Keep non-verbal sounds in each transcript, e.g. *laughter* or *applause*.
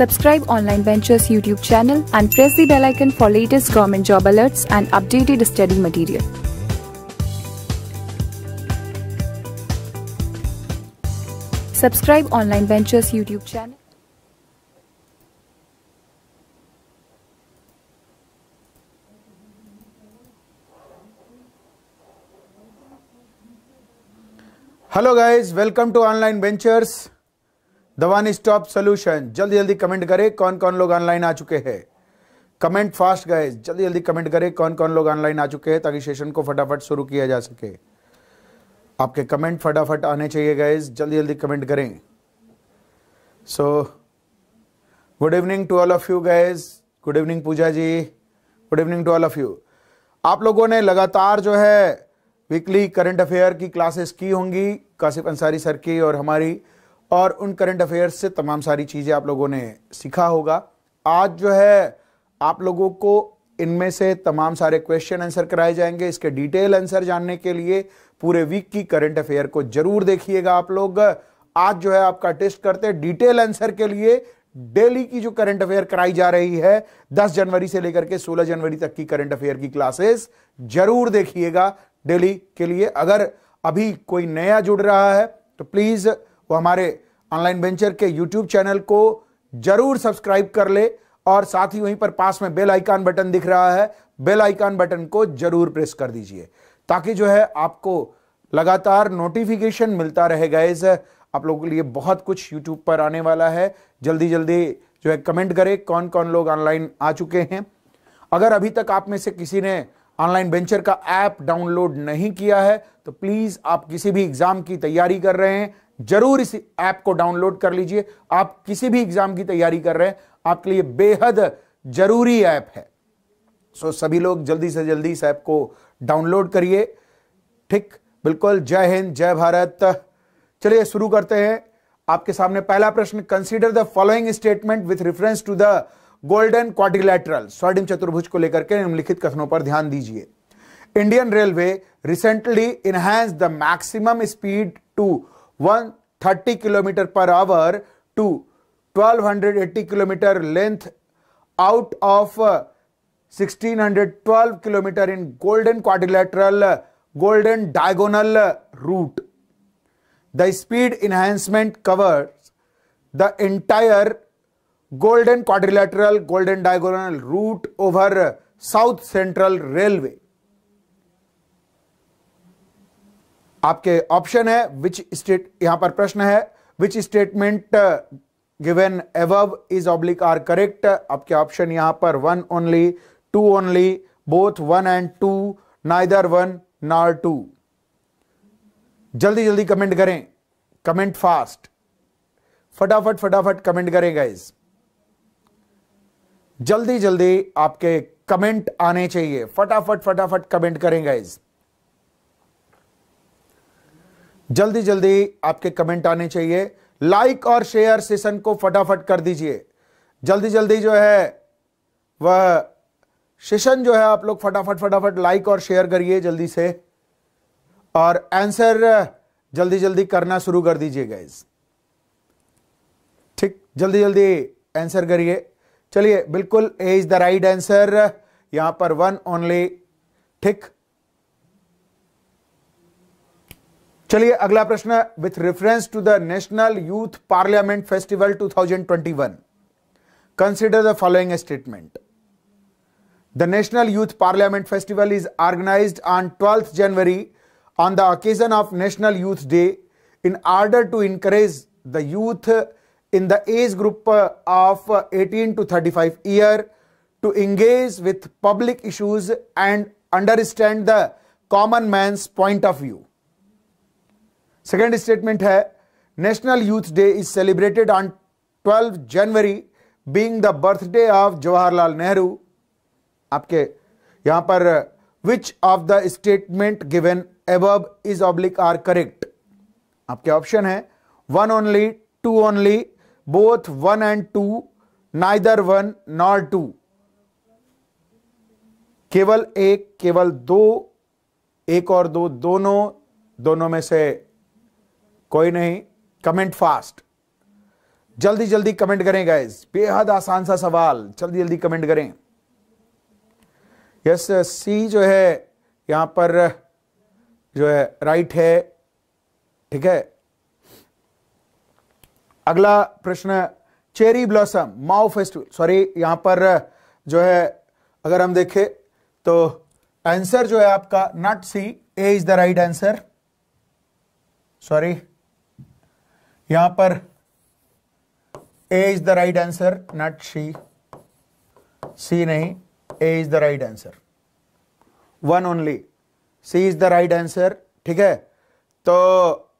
subscribe Online Ventures YouTube channel and press the bell icon for latest government job alerts and updated study material. Subscribe Online Ventures YouTube channel. Hello guys, welcome to Online Ventures. The one stop solution जल्दी जल्दी comment करें कौन कौन लोग online आ चुके हैं comment fast गए जल्दी जल्दी कमेंट करें कौन कौन लोग ऑनलाइन आ चुके हैं ताकि सेशन को फटाफट शुरू किया जा सके आपके कमेंट फटाफट आने चाहिए गाइज जल्दी जल्दी कमेंट करें so good evening to all of you guys good evening Pooja ji good evening to all of you आप लोगों ने लगातार जो है वीकली करंट अफेयर की क्लासेस की होंगी काशिफ अंसारी सर की और हमारी और उन करंट अफेयर्स से तमाम सारी चीज़ें आप लोगों ने सीखा होगा आज जो है आप लोगों को इनमें से तमाम सारे क्वेश्चन आंसर कराए जाएंगे इसके डिटेल आंसर जानने के लिए पूरे वीक की करंट अफेयर को जरूर देखिएगा आप लोग आज जो है आपका टेस्ट करते हैं डिटेल आंसर के लिए डेली की जो करंट अफेयर कराई जा रही है 10 जनवरी से लेकर के 16 जनवरी तक की करंट अफेयर की क्लासेस जरूर देखिएगा डेली के लिए अगर अभी कोई नया जुड़ रहा है तो प्लीज़ वो हमारे ऑनलाइन वेंचर के यूट्यूब चैनल को जरूर सब्सक्राइब कर ले और साथ ही वहीं पर पास में बेल आइकान बटन दिख रहा है बेल आइकान बटन को जरूर प्रेस कर दीजिए ताकि जो है आपको लगातार नोटिफिकेशन मिलता रहे गाइज आप लोगों के लिए बहुत कुछ यूट्यूब पर आने वाला है जल्दी जल्दी जो है कमेंट करें कौन कौन लोग ऑनलाइन आ चुके हैं अगर अभी तक आप में से किसी ने ऑनलाइन वेंचर का ऐप डाउनलोड नहीं किया है तो प्लीज़ आप किसी भी एग्ज़ाम की तैयारी कर रहे हैं जरूर इस ऐप को डाउनलोड कर लीजिए आप किसी भी एग्जाम की तैयारी कर रहे हैं आपके लिए बेहद जरूरी ऐप है सो so, सभी लोग जल्दी से जल्दी इस ऐप को डाउनलोड करिए ठीक बिल्कुल जय हिंद जय भारत चलिए शुरू करते हैं आपके सामने पहला प्रश्न consider the following statement with reference to the golden quadrilateral स्वर्णिम चतुर्भुज को लेकर के निम्नलिखित कथनों पर ध्यान दीजिए Indian railway recently enhance the maximum speed to 130 km per hour to 1280 km length out of 1612 uh, km in golden quadrilateral uh, golden diagonal uh, route. The speed enhancement covers the entire golden quadrilateral golden diagonal route over South Central Railway. आपके option है which state यहां पर प्रश्न है which statement given above is oblique are correct आपके option यहां पर one only two only both one and two neither one nor two जल्दी जल्दी कमेंट करें कमेंट फास्ट फटाफट फटाफट कमेंट करें गाइज जल्दी जल्दी आपके कमेंट आने चाहिए फटाफट फटाफट कमेंट करें गाइज़ जल्दी जल्दी आपके कमेंट आने चाहिए लाइक और शेयर सेशन को फटाफट कर दीजिए जल्दी जल्दी जो है वह सेशन जो है आप लोग फटाफट फटाफट लाइक और शेयर करिए जल्दी से और आंसर जल्दी जल्दी करना शुरू कर दीजिए गाइज ठीक जल्दी जल्दी आंसर करिए चलिए बिल्कुल A is the right answer यहां पर वन ओनली ठीक चलिए अगला प्रश्न with reference to the national youth parliament festival 2021 consider the following statement the national youth parliament festival is organise on twelfth January on the occasion of national youth day in order to encourage the youth in the age group of 18 to 35 five year to engage with public issues and understand the common man point of view second statement है national youth day is celebrated on 12 January being the birthday of Jawaharlal Nehru आपके यहां पर which of the statement given above is oblique are correct आपके option है one only two only both one and two neither one nor two केवल एक केवल दो एक और दो दोनों दोनों में से कोई नहीं कमेंट फास्ट जल्दी जल्दी कमेंट करें गाइज बेहद आसान सा सवाल जल्दी जल्दी कमेंट करें यस सी जो है यहां पर जो है राइट है ठीक है अगला प्रश्न cherry blossom Mao festival sorry यहां पर जो है अगर हम देखें तो आंसर जो है आपका not C A is the right answer sorry यहां पर A is the right answer not C C नहीं A is the right answer one only C is the right answer ठीक है तो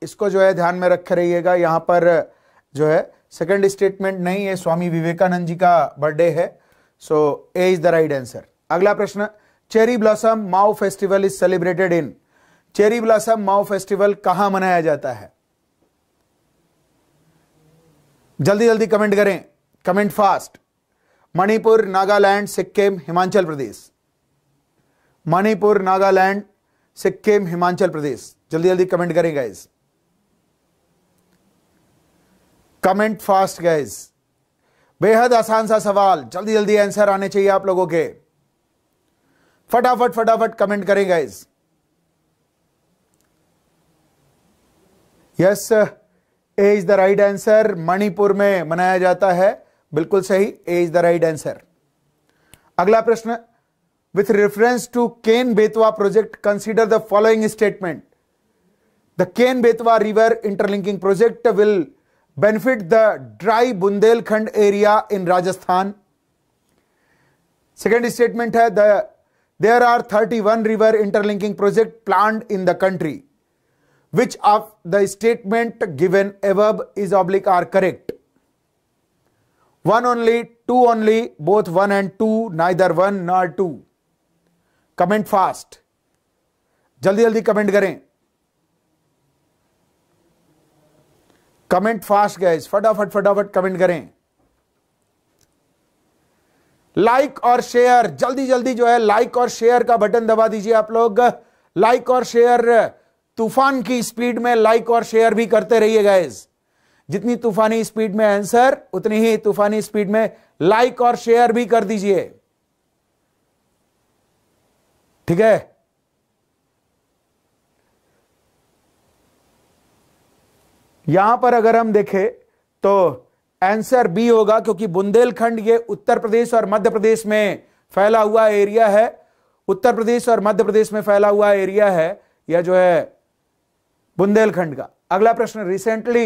इसको जो है ध्यान में रख रहिएगा यहां पर जो है सेकंड स्टेटमेंट नहीं है स्वामी विवेकानंद जी का बर्थडे है so A is the right answer अगला प्रश्न cherry blossom Mao festival is celebrated in cherry blossom Mao festival कहां मनाया जाता है जल्दी जल्दी कमेंट करें कमेंट फास्ट मणिपुर नागालैंड सिक्किम हिमाचल प्रदेश मणिपुर नागालैंड सिक्किम हिमाचल प्रदेश जल्दी जल्दी कमेंट करें गाइज कमेंट फास्ट गाइज बेहद आसान सा सवाल जल्दी जल्दी आंसर आने चाहिए आप लोगों के फटाफट फटाफट कमेंट करें guys yes yes, A is the right answer Manipur में मनाया जाता है बिल्कुल सही A is the right answer अगला प्रश्न with reference to Ken Betwa project consider the following statement the Ken Betwa river interlinking project will benefit the dry Bundelkhand area in Rajasthan second statement है the there are thirty one river interlinking project plant in the country which of the statement given above is oblique are correct one only two only both one and two neither one nor two comment fast जल्दी जल्दी comment करें comment fast gas फटाफट फटाफट comment करें like like और share जल्दी जल्दी जो है लाइक like और शेयर का बटन दबा दीजिए आप लोग लाइक like और शेयर तूफान की स्पीड में लाइक और शेयर भी करते रहिए गाइज जितनी तूफानी स्पीड में आंसर उतनी ही तूफानी स्पीड में लाइक और शेयर भी कर दीजिए ठीक है यहां पर अगर हम देखें तो आंसर बी होगा क्योंकि बुंदेलखंड ये उत्तर प्रदेश और मध्य प्रदेश में फैला हुआ एरिया है उत्तर प्रदेश और मध्य प्रदेश में फैला हुआ एरिया है यह जो है बुंदेलखंड का अगला प्रश्न recently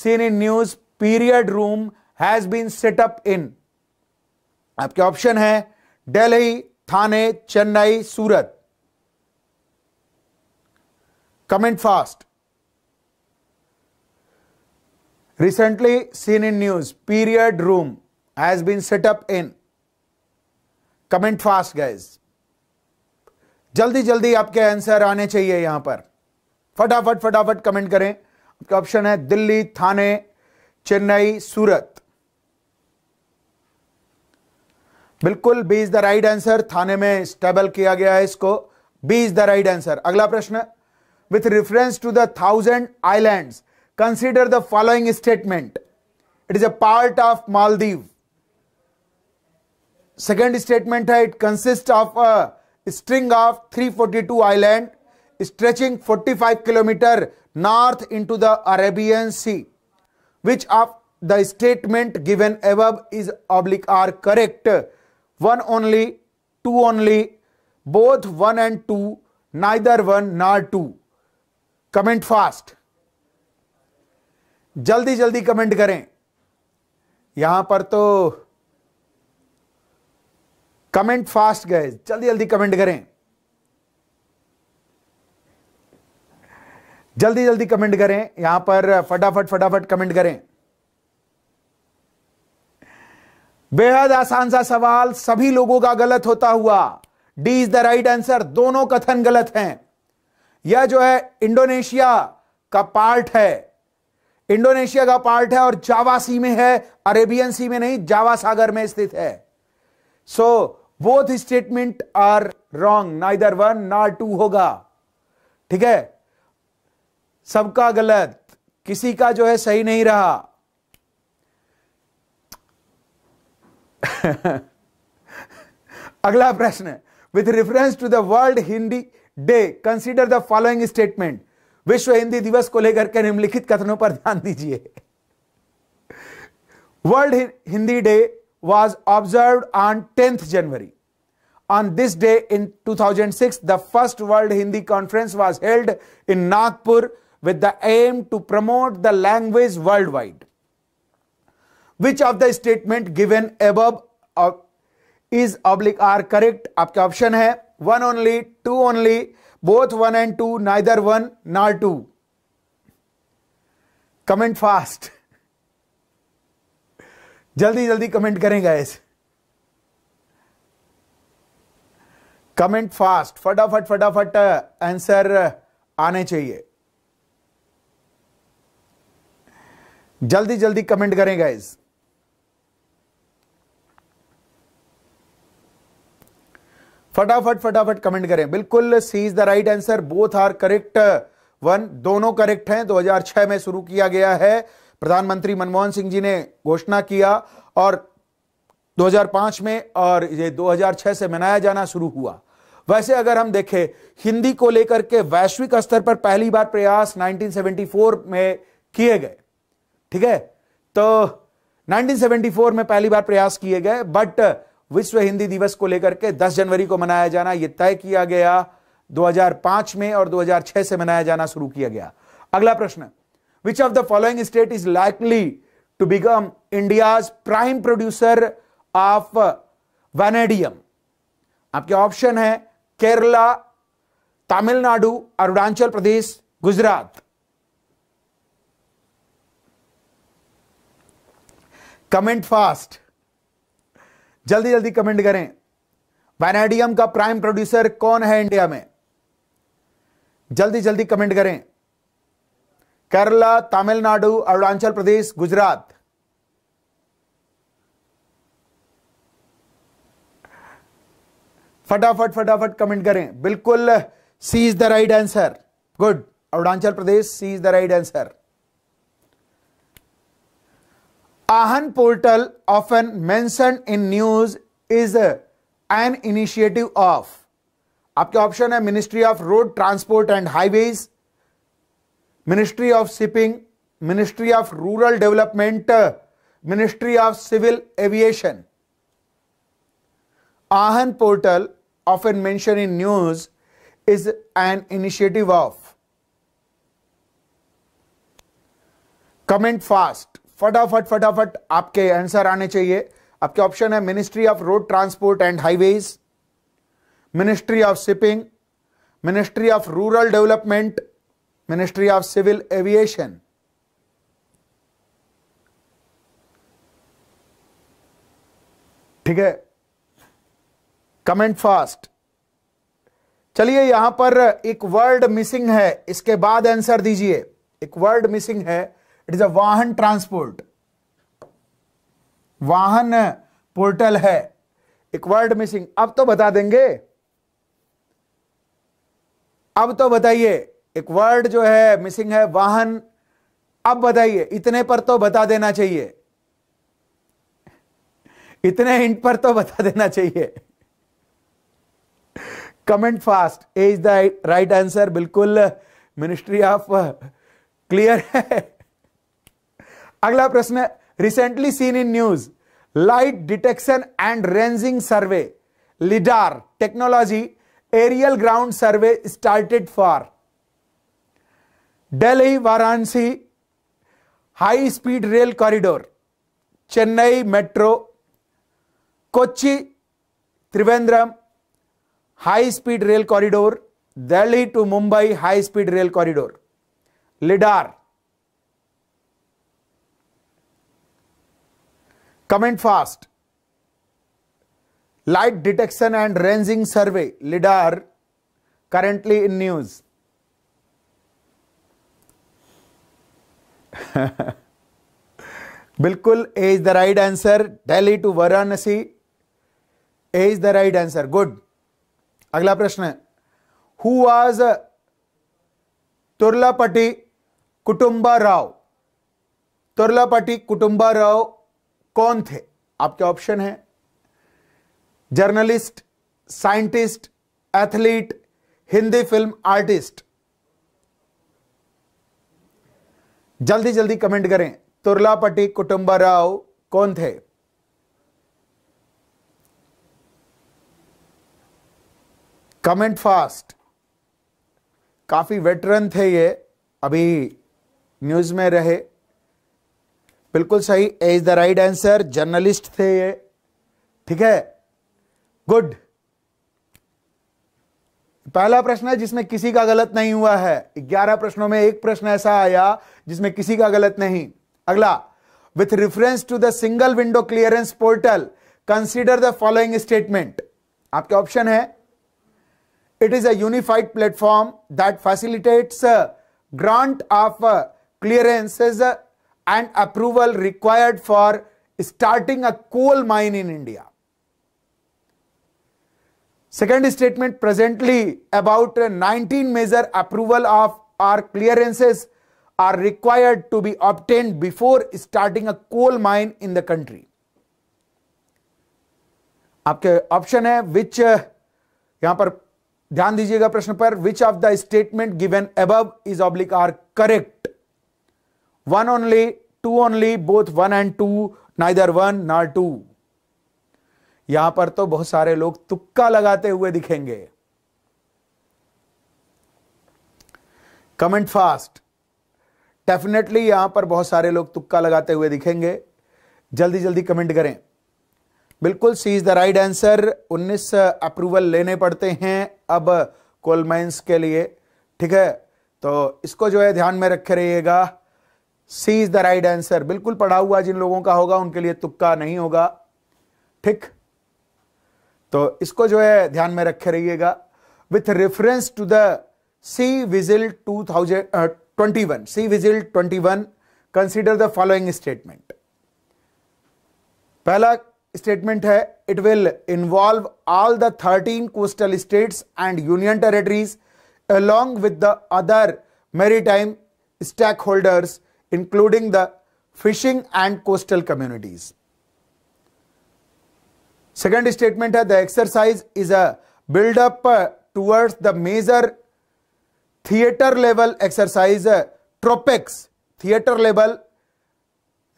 seen in news period room has been setup in आपके ऑप्शन है Delhi Thane Chennai Surat comment fast recently seen in news period room has been setup in comment fast guys जल्दी जल्दी आपके आंसर आने चाहिए यहां पर फटाफट फटाफट कमेंट करें आपका ऑप्शन है दिल्ली थाने चेन्नई सूरत बिल्कुल B is the right answer Thane में स्टेबल किया गया है इसको B is the right answer अगला प्रश्न with reference to the thousand island consider the following statement it is a part of Maldive second statement है it consist of a string of 342 island stretching 45 kilometer north into the Arabian Sea. Which of the statement given above is oblique are correct? One only, two only, both one and two, neither one nor two. Comment fast. जल्दी जल्दी comment करें यहां पर तो comment fast गए जल्दी जल्दी comment करें जल्दी जल्दी कमेंट करें यहां पर फटाफट फटाफट कमेंट करें बेहद आसान सा सवाल सभी लोगों का गलत होता हुआ D is the right answer दोनों कथन गलत हैं यह जो है इंडोनेशिया का पार्ट है इंडोनेशिया का पार्ट है और जावा सी में है अरेबियन सी में नहीं जावा सागर में स्थित है so both statement are wrong ना इधर वन ना टू होगा ठीक है सबका गलत किसी का जो है सही नहीं रहा अगला प्रश्न with reference to the world Hindi day consider the following statement विश्व हिंदी दिवस को लेकर के निम्नलिखित कथनों पर ध्यान दीजिए world Hindi day was observe on tenth January on this day in 2006, the first world Hindi conference was held in Nagpur with the aim to promote the language worldwide. Which of the statement given above is oblique are correct? आपका option है one only, two only, both one and two, neither one nor two. Comment fast. जल्दी जल्दी comment करें guys. Comment fast फटाफट फटाफट answer आने चाहिए जल्दी जल्दी कमेंट करें गाइज फटाफट फटाफट कमेंट करें बिल्कुल C is the right answer both are correct one दोनों करेक्ट हैं 2006 में शुरू किया गया है प्रधानमंत्री मनमोहन सिंह जी ने घोषणा किया और 2005 में और ये 2006 से मनाया जाना शुरू हुआ वैसे अगर हम देखें हिंदी को लेकर के वैश्विक स्तर पर पहली बार प्रयास 1974 में किए गए ठीक है तो 1974 में पहली बार प्रयास किए गए बट uh, विश्व हिंदी दिवस को लेकर के 10 जनवरी को मनाया जाना यह तय किया गया 2005 में और 2006 से मनाया जाना शुरू किया गया अगला प्रश्न which of the following state is likely to become India's prime producer of vanadium आपके ऑप्शन है केरला तमिलनाडु अरुणाचल प्रदेश गुजरात कमेंट फास्ट जल्दी जल्दी कमेंट करें वैनाडियम का प्राइम प्रोड्यूसर कौन है इंडिया में जल्दी जल्दी कमेंट करें केरला तमिलनाडु अरुणाचल प्रदेश गुजरात फटाफट फटाफट कमेंट करें बिल्कुल C is the right answer good Arunachal Pradesh C is the right answer आहन portal of an mentioned in news is an initiative of आपके ऑप्शन है ministry of road transport and highways ministry of shipping ministry of rural development ministry of civil aviation आहन portal of an mention in news is an initiative of comment fast फटाफट फटाफट आपके answer आने चाहिए आपके option है ministry of road transport and highways ministry of shipping ministry of rural development ministry of civil aviation ठीक है comment fast चलिए यहां पर एक वर्ड मिसिंग है इसके बाद आंसर दीजिए एक वर्ड मिसिंग है it is a Vahan transport वाहन पोर्टल है एक वर्ड मिसिंग अब तो बता देंगे अब तो बताइए एक वर्ड जो है मिसिंग है वाहन अब बताइए इतने पर तो बता देना चाहिए इतने हिंट पर तो बता देना चाहिए comment fast A is the right answer बिल्कुल मिनिस्ट्री ऑफ क्लियर है अगला प्रश्न है recently seen in news light detection and ranging survey lidar technology aerial ground survey started for Delhi Varanasi high speed rail corridor Chennai metro Kochi Trivandrum high speed rail corridor Delhi to Mumbai high speed rail corridor lidar comment fast light detection and ranging survey lidar currently in news बिल्कुल A is the right answer Delhi to Varanasi A is the right answer good अगला प्रश्न है who was Turlapati Kutumba Rao Turlapati Kutumba Rao कौन थे आपके option है journalist scientist athlete Hindi film artist जल्दी जल्दी कमेंट करें तुरलापटी कुटुंबा राव कौन थे कमेंट फास्ट काफी वेटरन थे ये अभी न्यूज में रहे बिल्कुल सही A is the right answer journalist थे ये ठीक है गुड पहला प्रश्न है जिसमें किसी का गलत नहीं हुआ है ग्यारह प्रश्नों में एक प्रश्न ऐसा आया जिसमें किसी का गलत नहीं अगला with reference to the single window clearance portal consider the following statement आपके ऑप्शन है it is a unified platform that facilitates uh, grant of uh, clearances uh, and approval required for starting a coal mine in India. Second statement presently about 19 major approval of or clearances are required to be obtained before starting a coal mine in the country. आपके option है which uh, यहां पर ध्यान दीजिएगा प्रश्न पर which of the statement given above is oblique one only two only both one and two neither one not two यहां पर तो बहुत सारे लोग तुक्का लगाते हुए दिखेंगे कमेंट फास्ट डेफिनेटली यहां पर बहुत सारे लोग तुक्का लगाते हुए दिखेंगे जल्दी जल्दी कमेंट करें बिल्कुल C is the right answer 19 approval लेने पड़ते हैं अब कोलमाइंस के लिए ठीक है तो इसको जो है ध्यान में रखे रहिएगा C is the right answer बिल्कुल पढ़ा हुआ जिन लोगों का होगा उनके लिए तुक्का नहीं होगा ठीक तो इसको जो है ध्यान में रखे रहिएगा with reference to the C vigil two thousand twenty one C vigil twenty one consider the following statement पहला स्टेटमेंट है it will involve all the thirteen coastal states and union territories the other maritime stakeholders including the fishing and coastal communities. Second statement the exercise is a build up uh, towards the major theater level exercise uh, Tropex theater level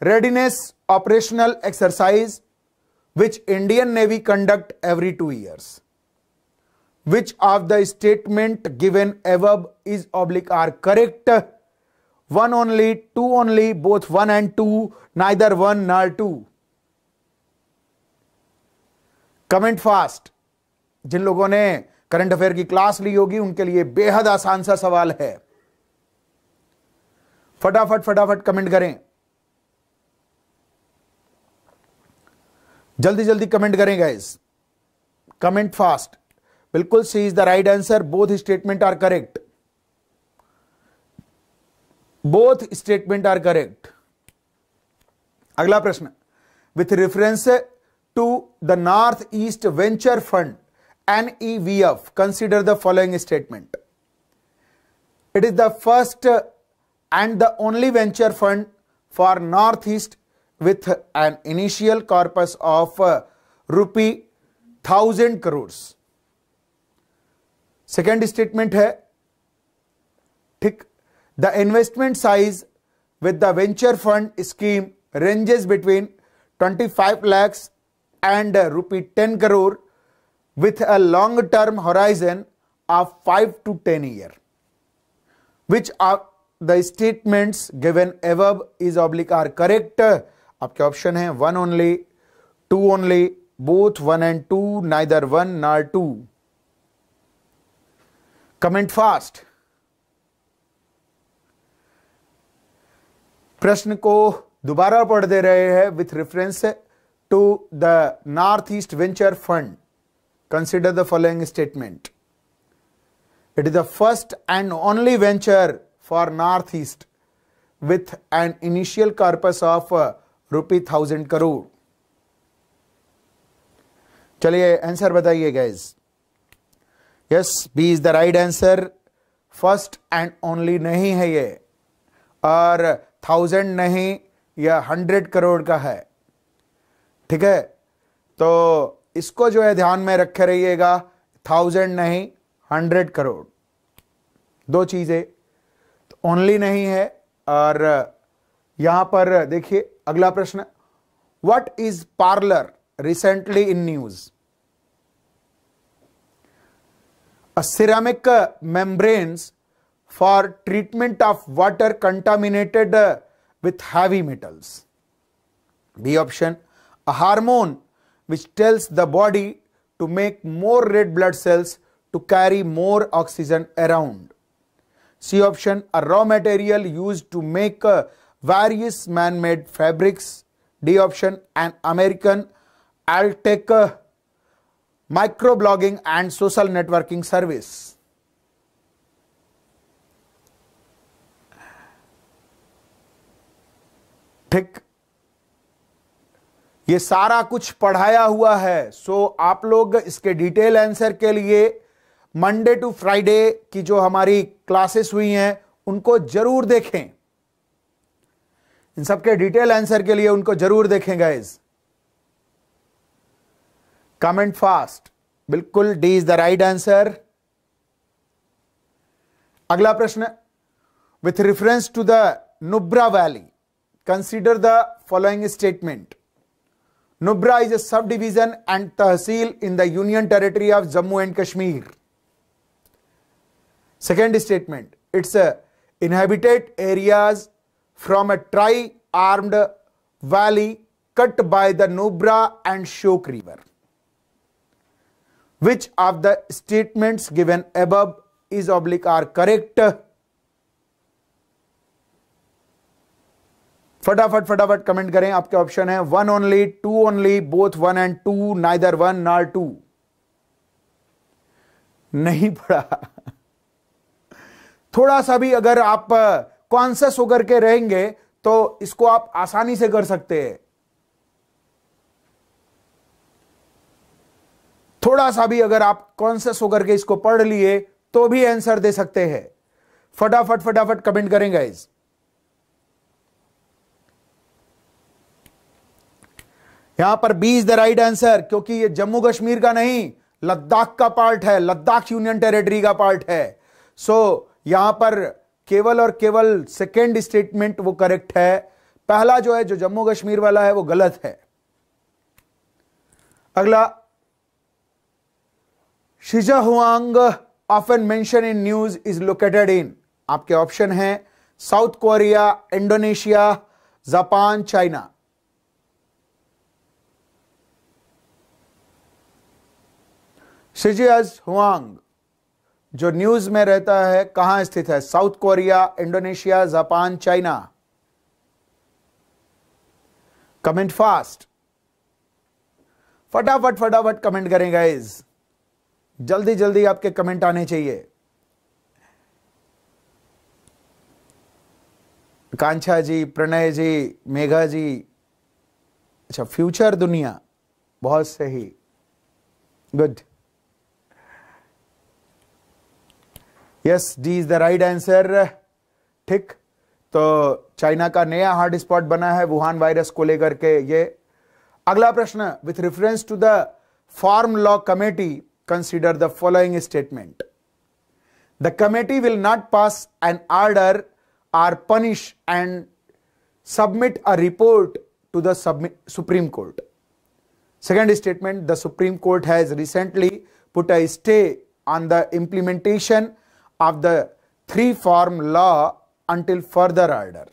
readiness operational exercise which Indian Navy conduct every two years. Which of the statement given above is oblique are correct? One only two only both one and two neither one nor two comment fast जिन लोगों ने current affair की class ली होगी उनके लिए बेहद आसान सा सवाल है फटाफट फटाफट कमेंट करें जल्दी जल्दी कमेंट करें गाइस कमेंट फास्ट बिल्कुल C is the right answer both statement are correct both statement are correct अगला प्रश्न with reference to the north east venture fund N E V F consider the following statement it is the first and the only venture fund for north east with an initial corpus of rupee thousand crore second statement है ठीक The investment size with the venture fund scheme ranges between 25 lakhs and rupee 10 crore with a long term horizon of 5 to 10 year which are the statements given above is oblique are correct आपके option है one only two only both one and two neither one nor two comment fast प्रश्न को दोबारा पढ़ दे रहे हैं with reference to the north east venture fund consider the following statement it is the first and only venture for north east with an initial corpus of rupee thousand crore चलिए answer बताइए guys yes B is the right answer first and only नहीं है ये और thousand नहीं या hundred crore का है ठीक है तो इसको जो है ध्यान में रखे रहिएगा थाउजेंड नहीं हंड्रेड करोड़ दो चीज़ें तो ओनली नहीं है और यहां पर देखिए अगला प्रश्न what is parlour recently in news ceramic membranes for treatment of water contaminated uh, with heavy metals. B option, a hormone which tells the body to make more red blood cells to carry more oxygen around. C option, a raw material used to make uh, various man-made fabrics. D option, an American Altec uh, microblogging and social networking service. ठीक ये सारा कुछ पढ़ाया हुआ है सो आप लोग इसके डिटेल आंसर के लिए मंडे टू फ्राइडे की जो हमारी क्लासेस हुई हैं उनको जरूर देखें इन सबके डिटेल आंसर के लिए उनको जरूर देखें गाइज कमेंट फास्ट बिल्कुल D is the right answer अगला प्रश्न with reference to the Nubra valley Consider the following statement. Nubra is a subdivision and tahsil in the Union Territory of Jammu and Kashmir. Second statement. It's a inhabited areas from a tri-armed valley cut by the Nubra and Shok river. Which of the statements given above is oblique are correct? फटाफट फटाफट comment करें आपके option है one only two only both one and two neither one nor two नहीं पढ़ा थोड़ा सा भी अगर आप कॉन्सियस होकर के रहेंगे तो इसको आप आसानी से कर सकते हैं थोड़ा सा भी अगर आप कॉन्सियस होकर के इसको पढ़ लिए तो भी आंसर दे सकते हैं फटाफट फटाफट कमेंट करेंगे इस यहां पर B is the right answer क्योंकि ये जम्मू कश्मीर का नहीं लद्दाख का पार्ट है लद्दाख यूनियन टेरिटरी का पार्ट है सो so, यहां पर केवल और केवल सेकेंड स्टेटमेंट वो करेक्ट है पहला जो है जो जम्मू कश्मीर वाला है वो गलत है अगला शिजा हुआंग often mention in news is located in आपके ऑप्शन है south Korea Indonesia Japan China सिजियस हुआंग जो न्यूज में रहता है कहां स्थित है south Korea Indonesia Japan China comment fast फटाफट फटाफट कमेंट करें गाइज जल्दी जल्दी आपके कमेंट आने चाहिए कांछा जी प्रणय जी मेघा जी अच्छा फ्यूचर दुनिया बहुत सही good yes D is the right answer ठीक तो चाइना का नया हॉट स्पॉट बना है वुहान वायरस को लेकर के ये अगला प्रश्न with reference to the farm law committee consider the following statement the committee will not pass an order or punish and a report to the the supreme court second statement the supreme court has recently put a stay on the implementation of the three form law until further order.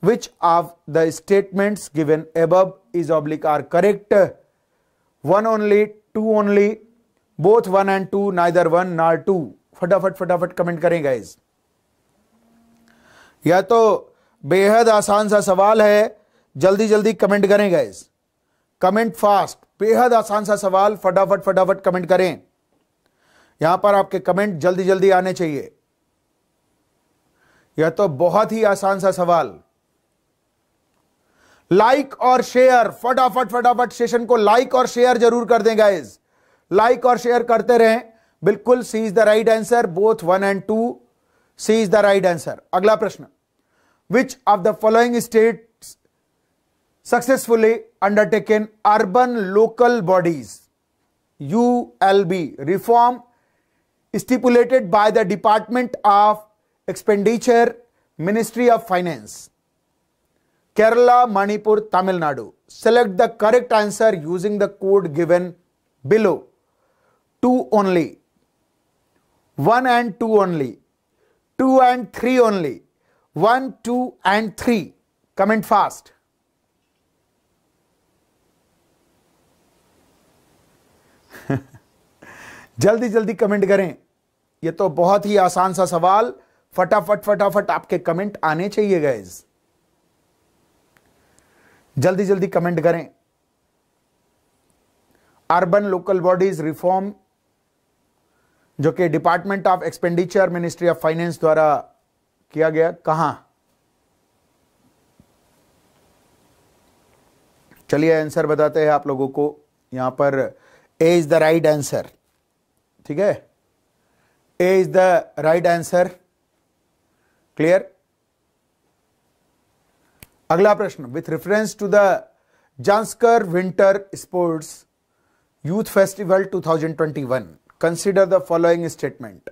Which of the statements given above is oblique are correct? One only, two only, both one and two, neither one nor two. फटाफट फटाफट comment करें guys या तो बेहद आसान सा सवाल है जल्दी जल्दी कमेंट करें गाइज कमेंट फास्ट बेहद आसान सा सवाल फटाफट फटाफट कमेंट करें यहां पर आपके कमेंट जल्दी जल्दी आने चाहिए यह तो बहुत ही आसान सा सवाल लाइक और शेयर फटाफट फटाफट सेशन को लाइक और शेयर जरूर कर दें गाइज लाइक और शेयर करते रहें बिल्कुल C is the right answer both one and two C is the right answer अगला प्रश्न which of the following state successfully undertaken urban local bodies U L B reform stipulated by the Department of Expenditure, Ministry of Finance. Kerala, Manipur, Tamil Nadu. Select the correct answer using the code given below. Two only. One and two only. Two and three only. One, two and three. Comment fast. जल्दी जल्दी comment करें ये तो बहुत ही आसान सा सवाल फटाफट फटाफट आपके कमेंट आने चाहिए गैज जल्दी जल्दी कमेंट करें अर्बन लोकल बॉडीज रिफॉर्म जो कि department of expenditure ministry of finance द्वारा किया गया कहा चलिए आंसर बताते हैं आप लोगों को यहां पर A is the right answer ठीक है A is the right answer. Clear? Agla Prashna. With reference to the Jansker Winter Sports Youth Festival 2021, consider the following statement.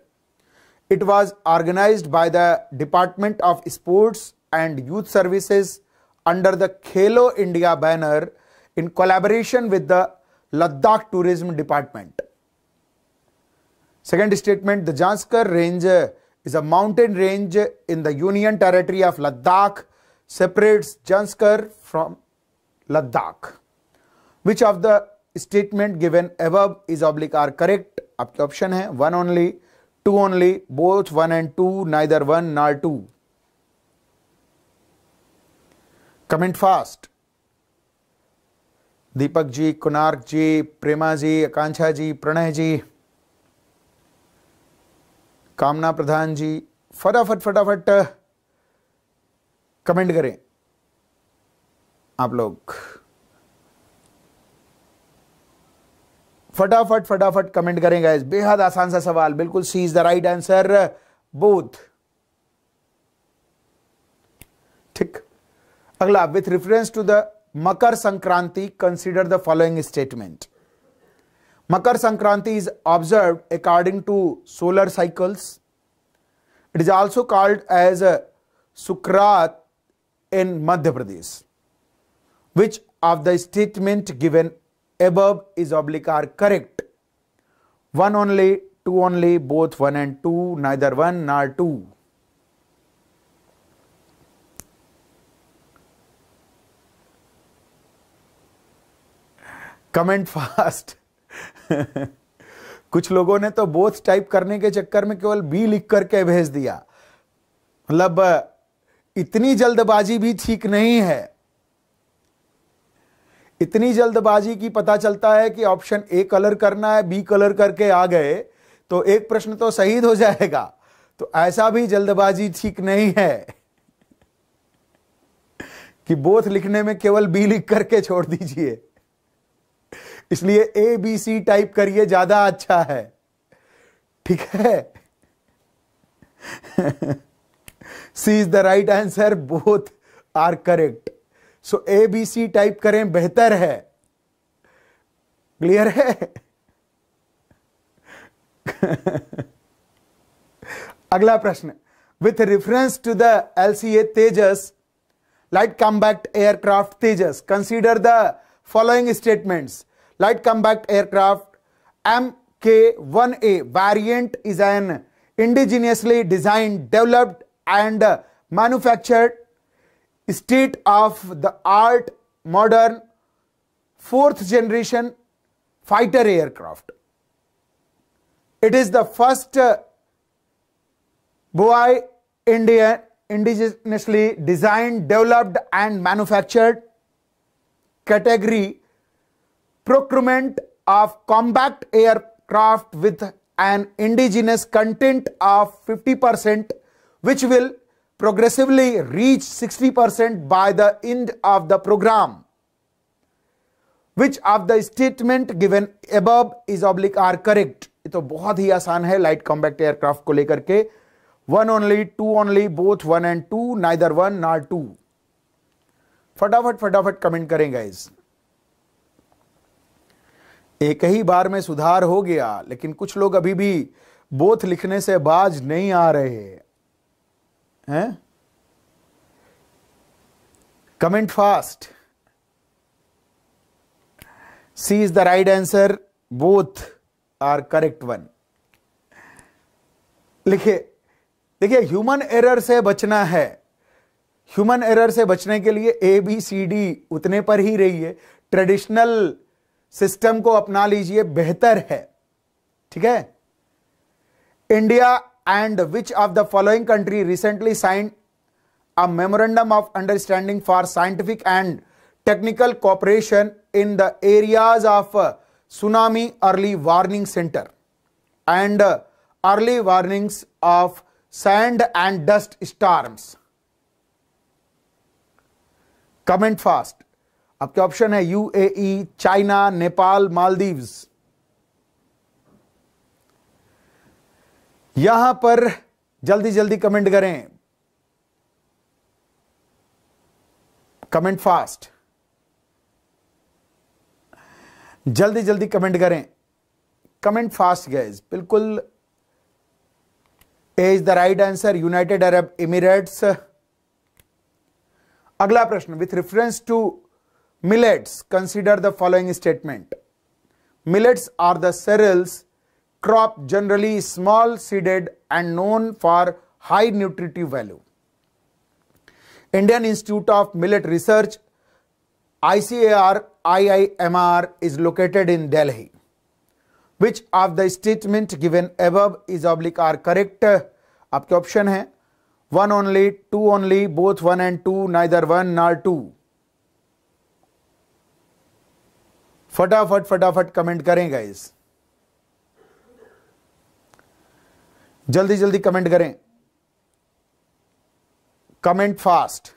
It was organized by the Department of Sports and Youth Services under the Khelo India banner in collaboration with the Ladakh Tourism Department. Second statement, the Janskar range is a mountain range in the Union territory of Ladakh, separates Janskar from Ladakh. Which of the statement given above is oblique are correct? आपके option है one only two only both one and two neither one nor two comment fast Deepak ji Kunark ji Prema ji Akanksha ji Pranay ji Kamna Pradhan जी फटाफट फटाफट comment करें आप लोग फटाफट फटाफट comment करें गाइस बेहद आसान सा सवाल बिल्कुल C is the right answer both ठीक अगला with reference to the Makar Sankranti consider the following statement Makar Sankranti is observed according to solar cycles. It is also called as Sukrat in Madhya Pradesh. Which of the statement given above is oblique or correct? One only, two only, both one and two, neither one nor two. Comment *laughs* fast. *laughs* कुछ लोगों ने तो both type करने के चक्कर में केवल B लिख करके भेज दिया मतलब इतनी जल्दबाजी भी ठीक नहीं है इतनी जल्दबाजी की पता चलता है कि ऑप्शन ए कलर करना है बी कलर करके आ गए तो एक प्रश्न तो शहीद हो जाएगा तो ऐसा भी जल्दबाजी ठीक नहीं है *laughs* कि बोथ लिखने में केवल बी लिख करके छोड़ दीजिए इसलिए ए बी सी टाइप करिए ज्यादा अच्छा है ठीक है C is the right answer both are correct so A B C type करें बेहतर है क्लियर है *laughs* अगला प्रश्न with reference to the LCA Tejas light combat aircraft Tejas consider the following statements light combat aircraft MK-1A variant is an indigenously designed, developed and manufactured state-of-the-art modern fourth generation fighter aircraft. It is the first uh, Boeing India indigenously designed, developed and manufactured category procurement of combat aircraft with an indigenous content of 50%, which will progressively reach 60% by the end of the program. Which of the statement given above is oblique are correct? ये तो बहुत ही आसान है light combat aircraft को लेकर के one only two only both one and two neither one not two फटाफट फटाफट कमेंट करें गाइज़ एक ही बार में सुधार हो गया लेकिन कुछ लोग अभी भी बोथ लिखने से बाज नहीं आ रहे हैं comment fast C is the right answer both are correct one लिखे देखिए ह्यूमन एरर से बचना है ह्यूमन एरर से बचने के लिए ए बी सी डी उतने पर ही रही है ट्रेडिशनल सिस्टम को अपना लीजिए बेहतर है ठीक है India and which of the following country recently sign a memorandum of understanding for scientific and technical cooperation in the areas of tsunami early warning centre and early warning of sand and dust storm comment fast आपके option है UAE, China Nepal Maldives यहां पर जल्दी जल्दी comment करें comment fast जल्दी जल्दी comment करें कमेंट फास्ट गैज बिल्कुल A is the right answer United Arab Emirates अगला प्रश्न with reference to Millets, consider the following statement. Millets are the cereals crop generally small seeded and known for high nutritive value. Indian Institute of Millet Research ICAR IIMR is located in Delhi. Which of the statement given above is oblique or correct? आपके option है one only, two only, both one and two, neither one nor two. फटाफट फटाफट comment करें guys जल्दी जल्दी comment करें comment fast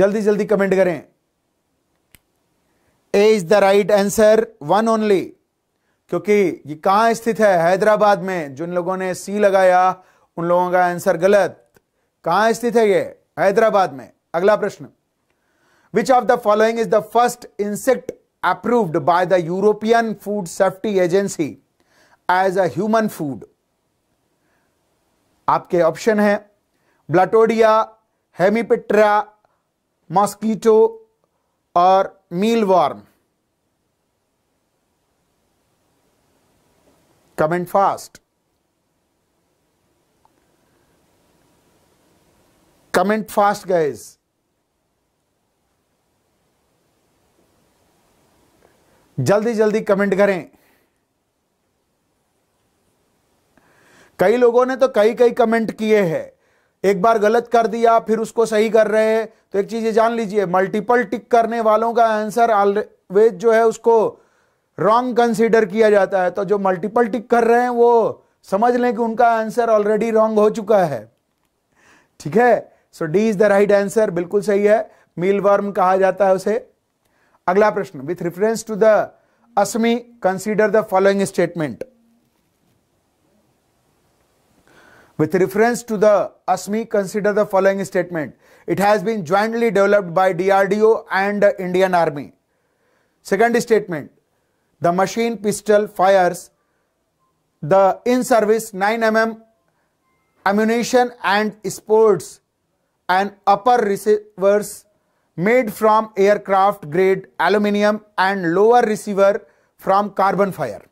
जल्दी जल्दी कमेंट करें A is the right answer one only क्योंकि ये कहां स्थित है हैदराबाद में जिन लोगों ने सी लगाया उन लोगों का आंसर गलत कहां स्थित है ये हैदराबाद में अगला प्रश्न Which of the following is the first insect approved by the European Food Safety Agency as a human food? आपके ऑप्शन हैं ब्लाटोडिया हेमीपेट्रा मॉस्कीटो और mealworm comment fast comment fast guys जल्दी जल्दी कमेंट करें कई लोगों ने तो कई कई कमेंट किए हैं एक बार गलत कर दिया फिर उसको सही कर रहे हैं तो एक चीज़ ये जान लीजिए मल्टीपल टिक करने वालों का आंसर ऑलवेज जो है उसको रॉन्ग कंसीडर किया जाता है तो जो मल्टीपल टिक कर रहे हैं वो समझ लें कि उनका आंसर ऑलरेडी रॉन्ग हो चुका है ठीक है so D is the right answer बिल्कुल सही है मील वर्म कहा जाता है उसे अगला प्रश्न with reference to the ASMI consider the following statement with reference to the ASMI, consider the following statement. It has been jointly developed by DRDO and Indian Army. Second statement, the machine pistol fires the in-service 9mm ammunition and sports an upper receivers made from aircraft grade aluminium and lower receiver from carbon fire.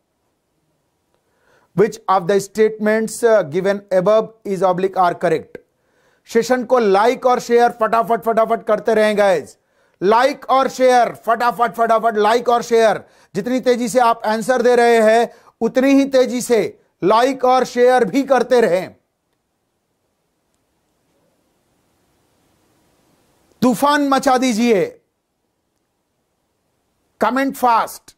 Which of the statements given above is oblique are correct? Session को like और share फटाफट फटाफट करते रहें guys like और share फटाफट फटाफट like और शेयर जितनी तेजी से आप आंसर दे रहे हैं उतनी ही तेजी से लाइक और शेयर भी करते रहें तूफान मचा दीजिए कमेंट फास्ट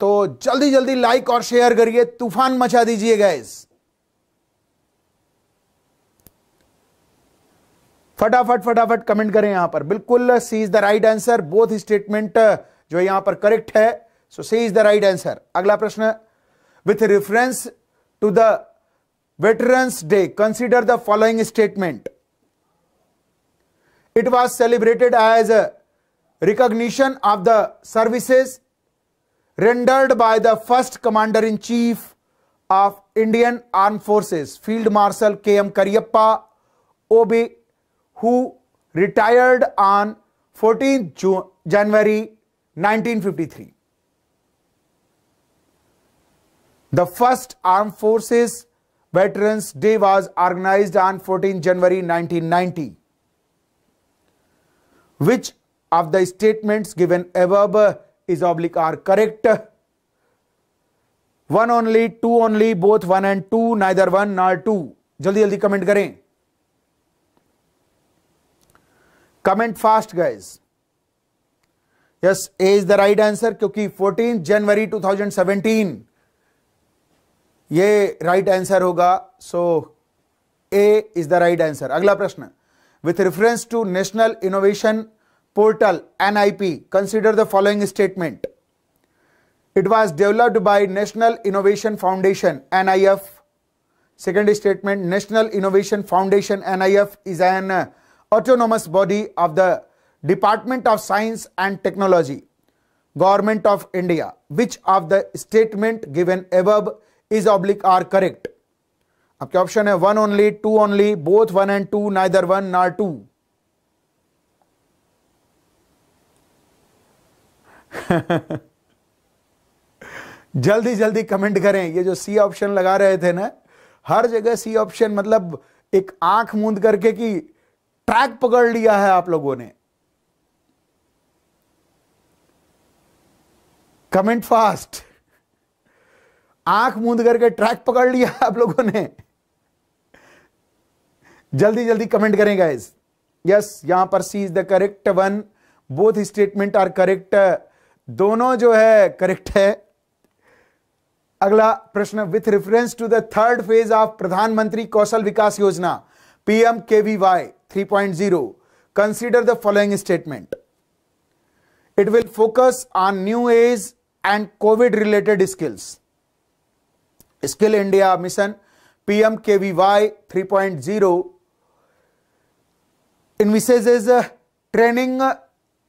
तो जल्दी जल्दी लाइक और शेयर करिए तूफान मचा दीजिए गैस फटाफट फटाफट कमेंट करें यहां पर बिल्कुल C is the right answer both statement जो यहां पर करेक्ट है so C is the right answer अगला प्रश्न with reference to the veterans day consider the following statement It was celebrated as a recognition of the services rendered by the first commander-in-chief of Indian Armed Forces, Field Marshal K.M. Kariappa, OB, who retired on 14th January 1953. The first Armed Forces Veterans Day was organized on 14 January 1990. which of the statement given above is oblique are correct one only two only both one and two ना इधर one nor two जल्दी जल्दी comment करें comment fast guys yes A is the right answer क्योंकि fourteen January two thousand seventeen ये right right answer होगा so A is the right answer अगला प्रश्न With reference to National Innovation Portal NIP, consider the following statement. It was developed by National Innovation Foundation NIF. Second statement National Innovation Foundation NIF is an uh, autonomous body of the Department of Science and Technology, Government of India. Which of the statement given above is oblique or correct? आपके option है one only two only both one and two neither one nor two जल्दी जल्दी comment करें ये जो C option लगा रहे थे ना हर जगह सी ऑप्शन मतलब एक आंख मूंद करके कि ट्रैक पकड़ लिया है आप लोगों ने कमेंट फास्ट आंख मूंद करके ट्रैक पकड़ लिया आप लोगों ने जल्दी जल्दी कमेंट करें गाइज यस यहां पर C is the correct one both statement are correct दोनों जो है करेक्ट है अगला प्रश्न with reference to the third phase of Pradhan Mantri Kaushal Vikas Yojana PM K V Y three point zero consider the following statement it will focus on new age and covid related skills skill India mission PM K V Y three point zero envisages a training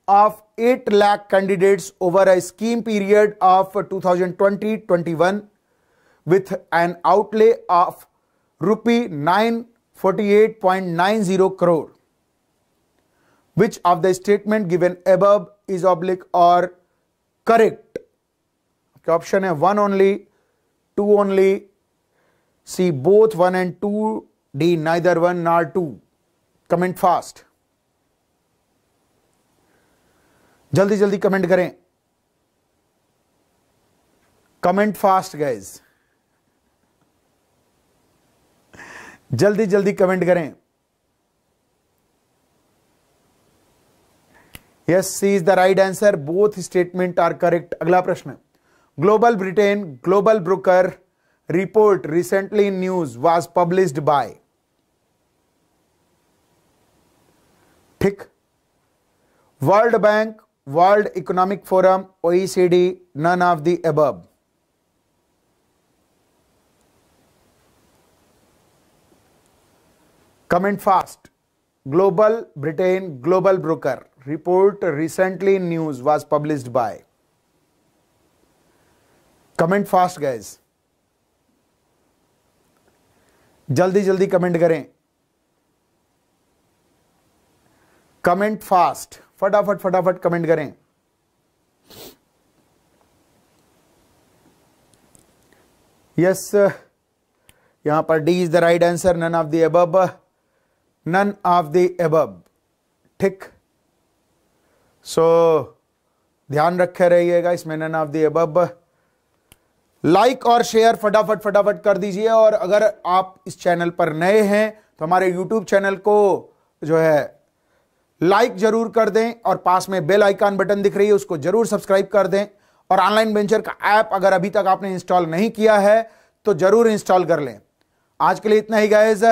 of 8 lakh candidates over a scheme period of 2020-21 with an outlay of rupee 948.90 crore. Which of the statement given above is oblique or correct? Okay, option A one only, two only, C both one and two, D neither one nor two. Comment fast जल्दी जल्दी comment करें comment fast guys जल्दी जल्दी comment करें yes C is the right answer both statement are correct अगला प्रश्न global Britain global broker report recently news was published by ठीक world bank world economic forum OECD none of the above comment fast global Britain global broker report recently news was published by comment fast guys जल्दी जल्दी comment करें comment fast फटाफट फटाफट comment करें yes यहां पर D is the right answer none of the above none of the above ठीक so ध्यान रखे रहिएगा इसमें none of the above like और शेयर फटाफट फटाफट कर दीजिए और अगर आप इस चैनल पर नए हैं तो हमारे यूट्यूब चैनल को जो है लाइक जरूर कर दें और पास में बेल आइकन बटन दिख रही है उसको जरूर सब्सक्राइब कर दें और ऑनलाइन वेंचर का ऐप अगर अभी तक आपने इंस्टॉल नहीं किया है तो जरूर इंस्टॉल कर लें आज के लिए इतना ही गाइज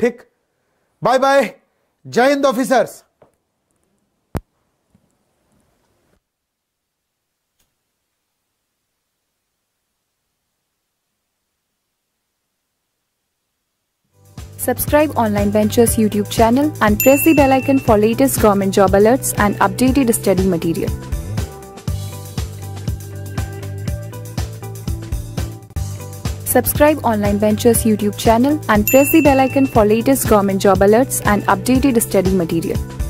ठीक bye bye Jai Hind officers Subscribe Online Ventures YouTube channel and press the bell icon for latest government job alerts and updated study material. subscribe Online Ventures YouTube channel and press the bell icon for latest government job alerts and updated study material.